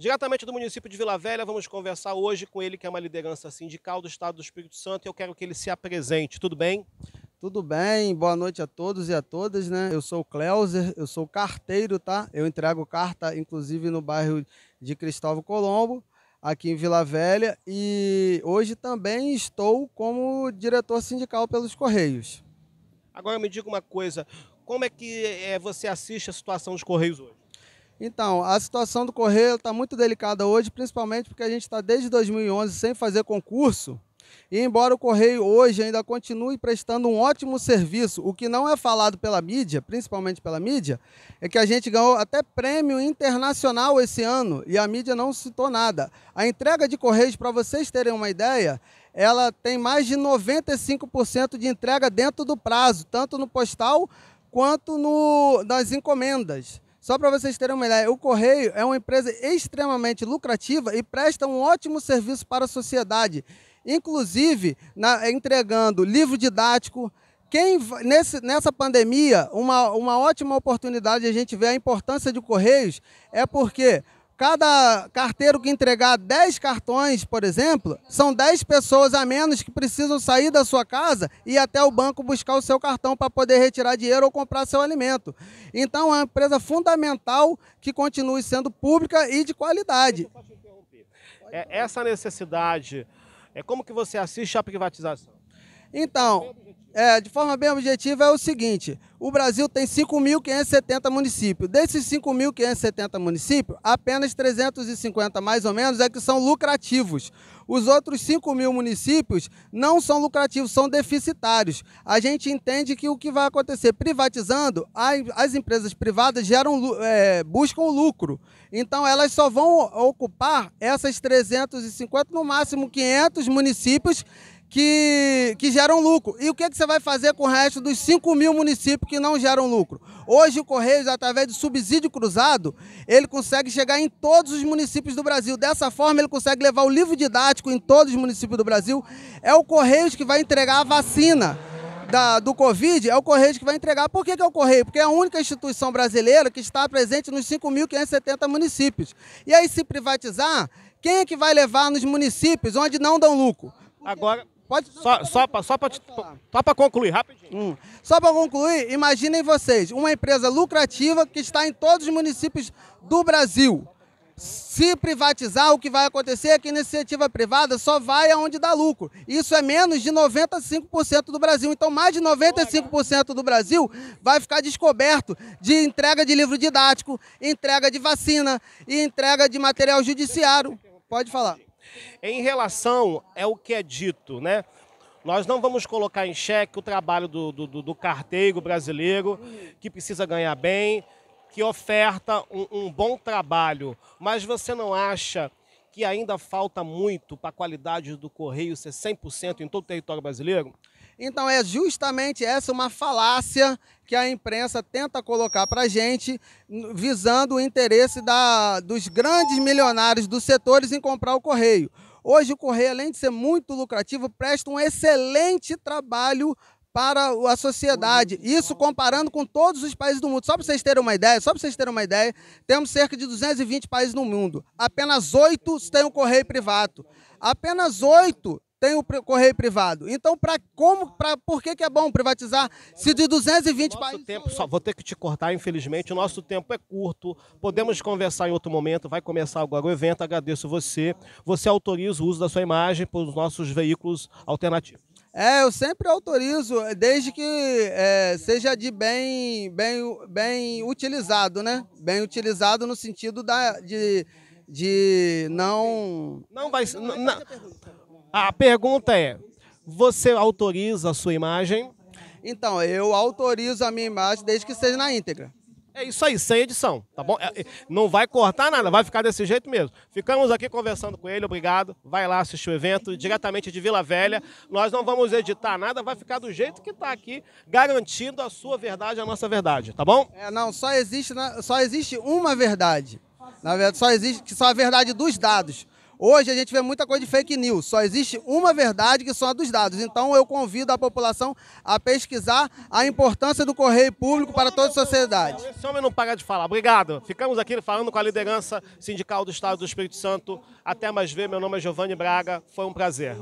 Diretamente do município de Vila Velha, vamos conversar hoje com ele, que é uma liderança sindical do Estado do Espírito Santo, e eu quero que ele se apresente. Tudo bem? Tudo bem, boa noite a todos e a todas, né? Eu sou o Cleuser, eu sou carteiro, tá? Eu entrego carta, inclusive, no bairro de Cristóvão Colombo, aqui em Vila Velha, e hoje também estou como diretor sindical pelos Correios. Agora me diga uma coisa, como é que é, você assiste a situação dos Correios hoje? Então, a situação do Correio está muito delicada hoje, principalmente porque a gente está desde 2011 sem fazer concurso. E embora o Correio hoje ainda continue prestando um ótimo serviço, o que não é falado pela mídia, principalmente pela mídia, é que a gente ganhou até prêmio internacional esse ano e a mídia não citou nada. A entrega de Correios, para vocês terem uma ideia, ela tem mais de 95% de entrega dentro do prazo, tanto no postal quanto no, nas encomendas. Só para vocês terem uma ideia, o Correio é uma empresa extremamente lucrativa e presta um ótimo serviço para a sociedade, inclusive na, entregando livro didático. Quem, nesse, nessa pandemia, uma, uma ótima oportunidade de a gente ver a importância de Correios é porque Cada carteiro que entregar 10 cartões, por exemplo, são 10 pessoas a menos que precisam sair da sua casa e ir até o banco buscar o seu cartão para poder retirar dinheiro ou comprar seu alimento. Então, é uma empresa fundamental que continue sendo pública e de qualidade. É, essa necessidade, é como que você assiste à privatização? Então, é, de forma bem objetiva, é o seguinte: o Brasil tem 5.570 municípios. Desses 5.570 municípios, apenas 350 mais ou menos é que são lucrativos. Os outros 5 mil municípios não são lucrativos, são deficitários. A gente entende que o que vai acontecer? Privatizando, as empresas privadas geram, é, buscam lucro. Então, elas só vão ocupar essas 350, no máximo 500 municípios que, que geram lucro. E o que, que você vai fazer com o resto dos 5 mil municípios que não geram lucro? Hoje o Correios, através do subsídio cruzado, ele consegue chegar em todos os municípios do Brasil. Dessa forma, ele consegue levar o livro didático em todos os municípios do Brasil. É o Correios que vai entregar a vacina. Da, do Covid é o Correio que vai entregar. Por que, que, é o Correio? Porque é a única instituição brasileira que está presente nos 5.570 municípios. E aí, se privatizar, quem é que vai levar nos municípios onde não dão lucro? Porque... Agora, Pode, só, só, para só, só para concluir, rapidinho. Hum. Só para concluir, imaginem vocês, uma empresa lucrativa que está em todos os municípios do Brasil. Se privatizar, o que vai acontecer é que a iniciativa privada só vai aonde dá lucro. Isso é menos de 95% do Brasil. Então, mais de 95% do Brasil vai ficar descoberto de entrega de livro didático, entrega de vacina e entrega de material judiciário. Pode falar. Em relação é o que é dito, né? Nós não vamos colocar em xeque o trabalho do, do, do carteiro brasileiro, que precisa ganhar bem, que oferta um, um bom trabalho. Mas você não acha que ainda falta muito para a qualidade do correio ser 100% em todo o território brasileiro? Então é justamente essa uma falácia que a imprensa tenta colocar para a gente, visando o interesse da, dos grandes milionários dos setores em comprar o Correio. Hoje o Correio, além de ser muito lucrativo, presta um excelente trabalho para a sociedade. Isso comparando com todos os países do mundo. Só para vocês terem uma ideia, só para vocês terem uma ideia, temos cerca de 220 países no mundo. Apenas oito têm o correio privado. Apenas oito tem o correio privado. Então, para como, para por que, que é bom privatizar se de 220 nosso países? tempo só vou ter que te cortar, infelizmente. O nosso tempo é curto. Podemos conversar em outro momento. Vai começar agora o evento. Agradeço você. Você autoriza o uso da sua imagem para os nossos veículos alternativos? É, eu sempre autorizo, desde que é, seja de bem, bem, bem utilizado, né? Bem utilizado no sentido da, de, de não. Não vai. Não, não, não, a pergunta é: você autoriza a sua imagem? Então, eu autorizo a minha imagem desde que seja na íntegra. É isso aí, sem edição, tá bom? É, é, não vai cortar nada, vai ficar desse jeito mesmo. Ficamos aqui conversando com ele, obrigado. Vai lá assistir o evento diretamente de Vila Velha. Nós não vamos editar nada, vai ficar do jeito que está aqui, garantindo a sua verdade, a nossa verdade, tá bom? É, não, só existe, né, só existe uma verdade. Na verdade, só existe só a verdade dos dados. Hoje a gente vê muita coisa de fake news, só existe uma verdade que são a dos dados. Então eu convido a população a pesquisar a importância do correio público para toda a sociedade. Esse homem não para de falar. Obrigado. Ficamos aqui falando com a liderança sindical do Estado do Espírito Santo. Até mais ver. Meu nome é Giovanni Braga. Foi um prazer.